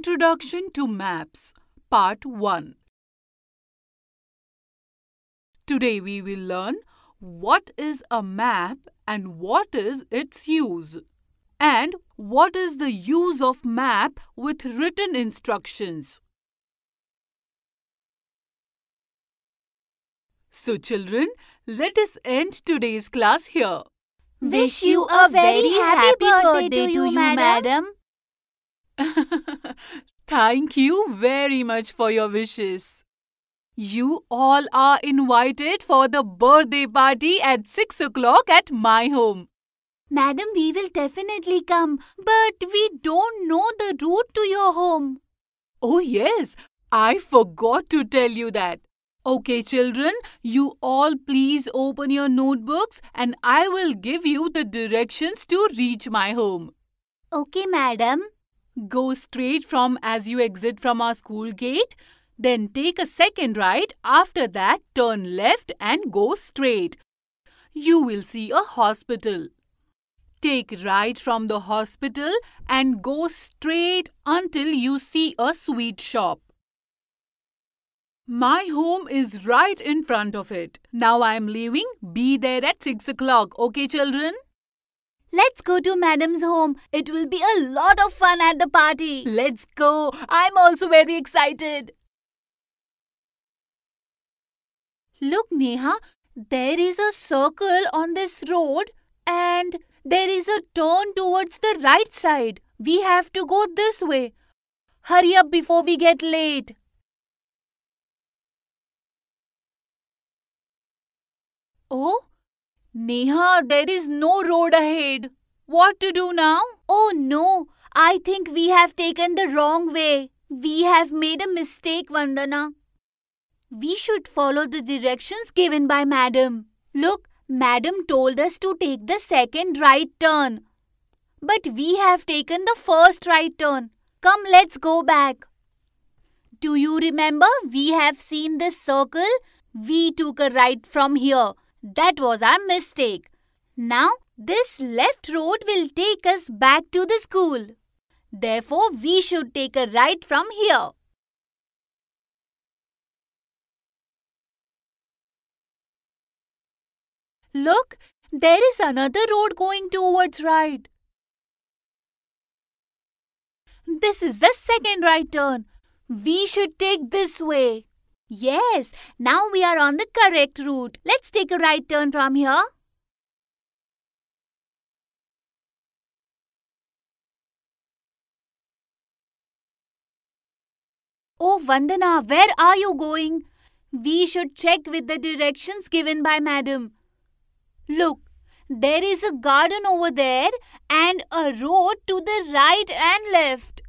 Introduction to Maps Part 1 Today we will learn what is a map and what is its use and what is the use of map with written instructions. So children, let us end today's class here. Wish you a very happy birthday to you, madam. Thank you very much for your wishes. You all are invited for the birthday party at 6 o'clock at my home. Madam, we will definitely come, but we don't know the route to your home. Oh, yes, I forgot to tell you that. Okay, children, you all please open your notebooks and I will give you the directions to reach my home. Okay, madam. Go straight from as you exit from our school gate. Then take a second right. After that, turn left and go straight. You will see a hospital. Take right from the hospital and go straight until you see a sweet shop. My home is right in front of it. Now I am leaving. Be there at 6 o'clock. Okay, children? Let's go to Madam's home. It will be a lot of fun at the party. Let's go. I'm also very excited. Look, Neha, there is a circle on this road and there is a turn towards the right side. We have to go this way. Hurry up before we get late. Oh? Neha, there is no road ahead. What to do now? Oh no, I think we have taken the wrong way. We have made a mistake, Vandana. We should follow the directions given by Madam. Look, Madam told us to take the second right turn. But we have taken the first right turn. Come, let's go back. Do you remember we have seen this circle? We took a right from here. That was our mistake. Now, this left road will take us back to the school. Therefore, we should take a right from here. Look, there is another road going towards right. This is the second right turn. We should take this way. Yes, now we are on the correct route. Let's take a right turn from here. Oh, Vandana, where are you going? We should check with the directions given by madam. Look, there is a garden over there and a road to the right and left.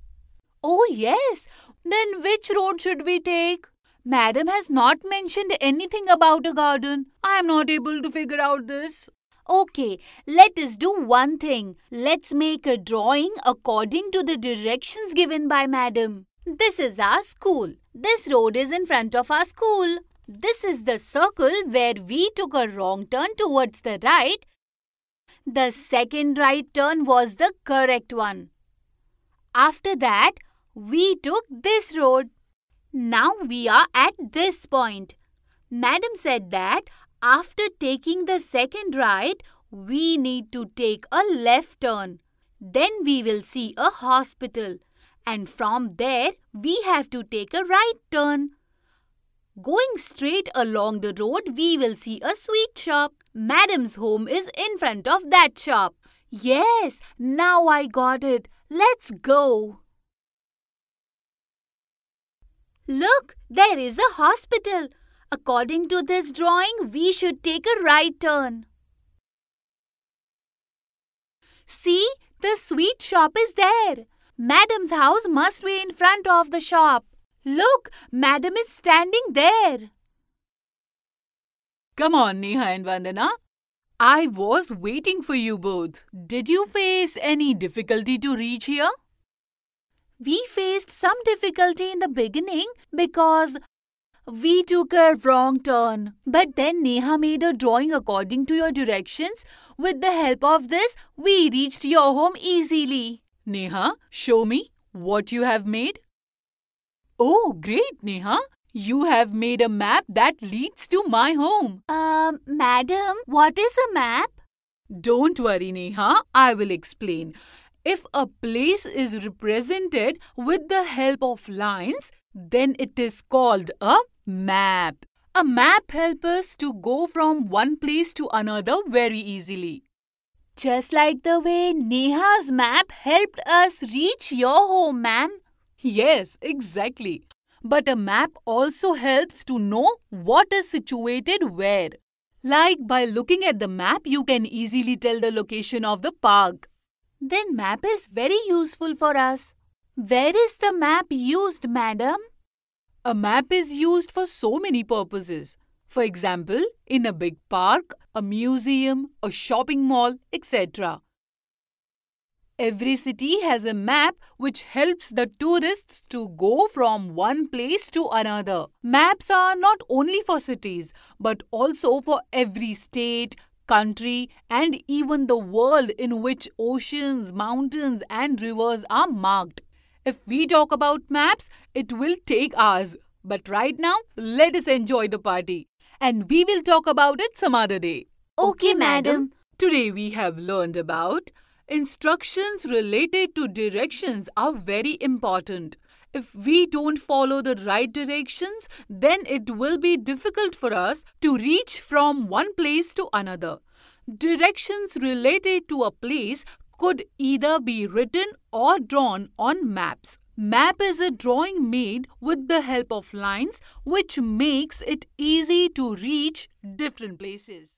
Oh, yes. Then which road should we take? Madam has not mentioned anything about a garden. I am not able to figure out this. Okay, let us do one thing. Let's make a drawing according to the directions given by Madam. This is our school. This road is in front of our school. This is the circle where we took a wrong turn towards the right. The second right turn was the correct one. After that, we took this road. Now we are at this point. Madam said that after taking the second right, we need to take a left turn. Then we will see a hospital. And from there, we have to take a right turn. Going straight along the road, we will see a sweet shop. Madam's home is in front of that shop. Yes, now I got it. Let's go. Look, there is a hospital. According to this drawing, we should take a right turn. See, the sweet shop is there. Madam's house must be in front of the shop. Look, Madam is standing there. Come on, Neha and Vandana. I was waiting for you both. Did you face any difficulty to reach here? we faced some difficulty in the beginning because we took a wrong turn. But then Neha made a drawing according to your directions. With the help of this, we reached your home easily. Neha, show me what you have made. Oh, great, Neha. You have made a map that leads to my home. Um, madam, what is a map? Don't worry, Neha. I will explain. If a place is represented with the help of lines, then it is called a map. A map helps us to go from one place to another very easily. Just like the way Neha's map helped us reach your home, ma'am. Yes, exactly. But a map also helps to know what is situated where. Like by looking at the map, you can easily tell the location of the park. Then map is very useful for us. Where is the map used, madam? A map is used for so many purposes. For example, in a big park, a museum, a shopping mall, etc. Every city has a map which helps the tourists to go from one place to another. Maps are not only for cities but also for every state, country, and even the world in which oceans, mountains, and rivers are marked. If we talk about maps, it will take hours. But right now, let us enjoy the party. And we will talk about it some other day. Okay, madam. Today we have learned about Instructions related to directions are very important. If we don't follow the right directions, then it will be difficult for us to reach from one place to another. Directions related to a place could either be written or drawn on maps. Map is a drawing made with the help of lines which makes it easy to reach different places.